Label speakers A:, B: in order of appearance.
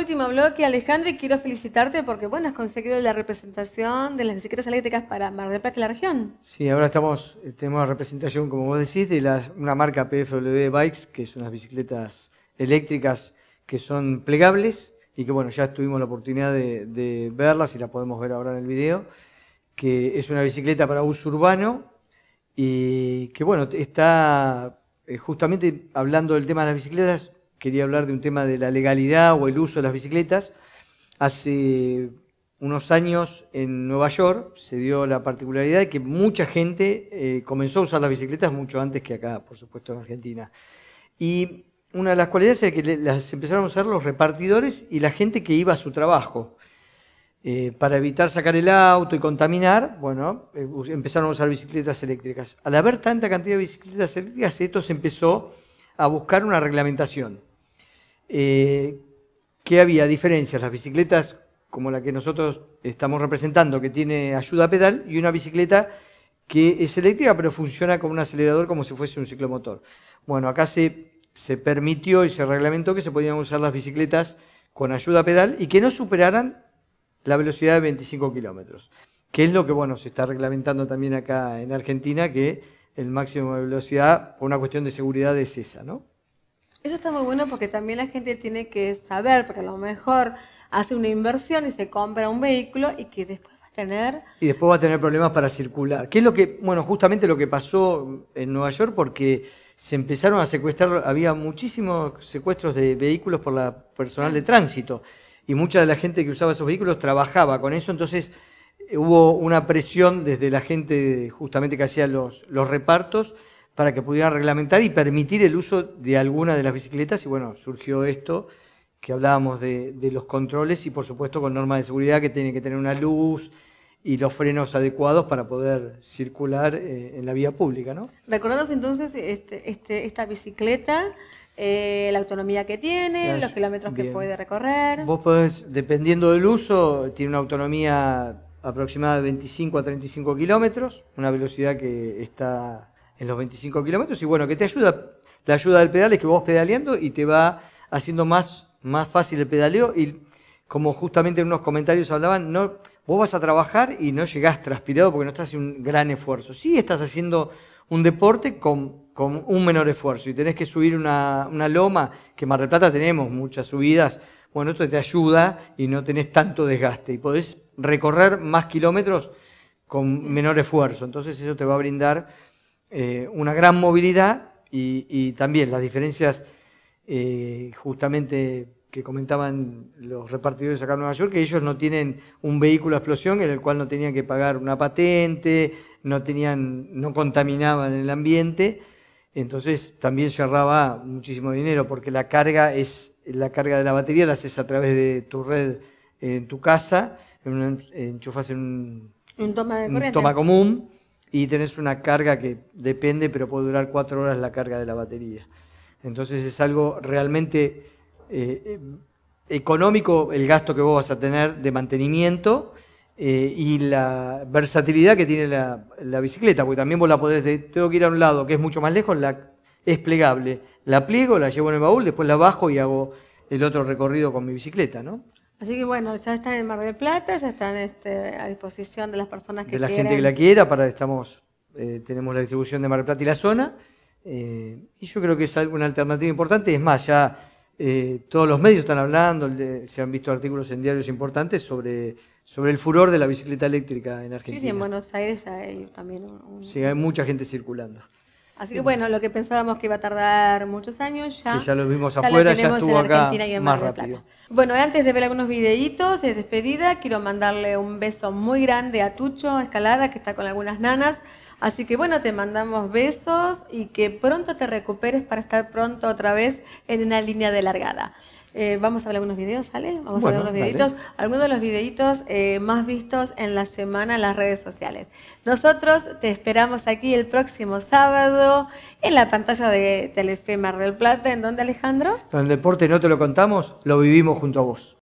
A: Último bloque, Alejandro, y quiero felicitarte porque, bueno, has conseguido la representación de las bicicletas eléctricas para Mar del Plata la región.
B: Sí, ahora estamos, tenemos la representación, como vos decís, de una marca PFW Bikes, que son unas bicicletas eléctricas que son plegables y que, bueno, ya tuvimos la oportunidad de, verlas y las podemos ver ahora en el video, que es una bicicleta para uso urbano y que, bueno, está eh, justamente hablando del tema de las bicicletas, quería hablar de un tema de la legalidad o el uso de las bicicletas. Hace unos años en Nueva York se dio la particularidad de que mucha gente eh, comenzó a usar las bicicletas mucho antes que acá, por supuesto, en Argentina. Y una de las cualidades es que las empezaron a usar los repartidores y la gente que iba a su trabajo. Eh, para evitar sacar el auto y contaminar, bueno, eh, empezaron a usar bicicletas eléctricas. Al haber tanta cantidad de bicicletas eléctricas, esto se empezó a buscar una reglamentación eh, que había diferencias, las bicicletas como la que nosotros estamos representando, que tiene ayuda pedal, y una bicicleta que es eléctrica pero funciona como un acelerador como si fuese un ciclomotor. Bueno, acá se, se permitió y se reglamentó que se podían usar las bicicletas con ayuda pedal y que no superaran la velocidad de 25 kilómetros, que es lo que bueno se está reglamentando también acá en Argentina, que el máximo de velocidad por una cuestión de seguridad es esa, ¿no?
A: Eso está muy bueno porque también la gente tiene que saber, porque a lo mejor hace una inversión y se compra un vehículo y que después va a tener...
B: Y después va a tener problemas para circular. ¿Qué es lo que, bueno, justamente lo que pasó en Nueva York porque se empezaron a secuestrar, había muchísimos secuestros de vehículos por la personal de tránsito y mucha de la gente que usaba esos vehículos trabajaba con eso, entonces hubo una presión desde la gente justamente que hacía los, los repartos para que pudieran reglamentar y permitir el uso de alguna de las bicicletas. Y bueno, surgió esto que hablábamos de, los controles y por supuesto con normas de seguridad que tiene que tener una luz, y los frenos adecuados para poder circular eh, en la vía pública, ¿no?
A: Recordaros entonces este, este, esta bicicleta, eh, la autonomía que tiene, los kilómetros que puede recorrer.
B: Vos podés, dependiendo del uso, tiene una autonomía aproximada de 25 a 35 kilómetros, una velocidad que está en los 25 kilómetros. Y bueno, que te ayuda, la ayuda del pedal es que vos pedaleando y te va haciendo más, más fácil el pedaleo. Y como justamente en unos comentarios hablaban, no, vos vas a trabajar y no llegás transpirado porque no estás haciendo un gran esfuerzo. Sí estás haciendo un deporte con, con un menor esfuerzo y tenés que subir una, una loma, que en Mar del Plata tenemos muchas subidas, bueno, esto te ayuda y no tenés tanto desgaste y podés recorrer más kilómetros con menor esfuerzo. Entonces eso te va a brindar eh, una gran movilidad y, también las diferencias eh, justamente que comentaban los repartidores acá en Nueva York, que ellos no tienen un vehículo a explosión en el cual no tenían que pagar una patente, no tenían, no contaminaban el ambiente, entonces también se ahorraba muchísimo dinero, porque la carga es, la carga de la batería la haces a través de tu red en tu casa, enchufas en
A: un toma común,
B: y tenés una carga que depende, pero puede durar cuatro horas la carga de la batería. Entonces es algo realmente eh, económico el gasto que vos vas a tener de mantenimiento eh, y la versatilidad que tiene la, bicicleta, porque también vos la podés, de, tengo que ir a un lado que es mucho más lejos, la es plegable, la pliego, la llevo en el baúl, después la bajo y hago el otro recorrido con mi bicicleta, ¿no?
A: Así que bueno, ya están en Mar del Plata, ya están este, a disposición de las personas que de la gente que la
B: quiera, para estamos eh, tenemos la distribución de Mar del Plata y la zona. Eh, y yo creo que es una alternativa importante. Es más, ya eh, todos los medios están hablando, se han visto artículos en diarios importantes sobre, sobre el furor de la bicicleta eléctrica en Argentina. Sí, en
A: Buenos Aires hay también Sí,
B: hay mucha gente circulando.
A: Así que bueno, lo que pensábamos que iba a tardar muchos años, ya, lo vimos afuera, ya, en acá en más rápido. Bueno, antes de ver algunos videitos de despedida, quiero mandarle un beso muy grande a Tucho Escalada, que está con algunas nanas. Así que bueno, te mandamos besos y que pronto te recuperes para estar pronto otra vez en una línea de largada. Eh, vamos a ver algunos videos, ¿sale? Vamos a ver unos videitos. Algunos de los videitos eh, más vistos en la semana en las redes sociales. Nosotros te esperamos aquí el próximo sábado en la pantalla de Telefe Mar del Plata. ¿En dónde Alejandro?
B: En el deporte no te lo contamos, lo vivimos junto a vos.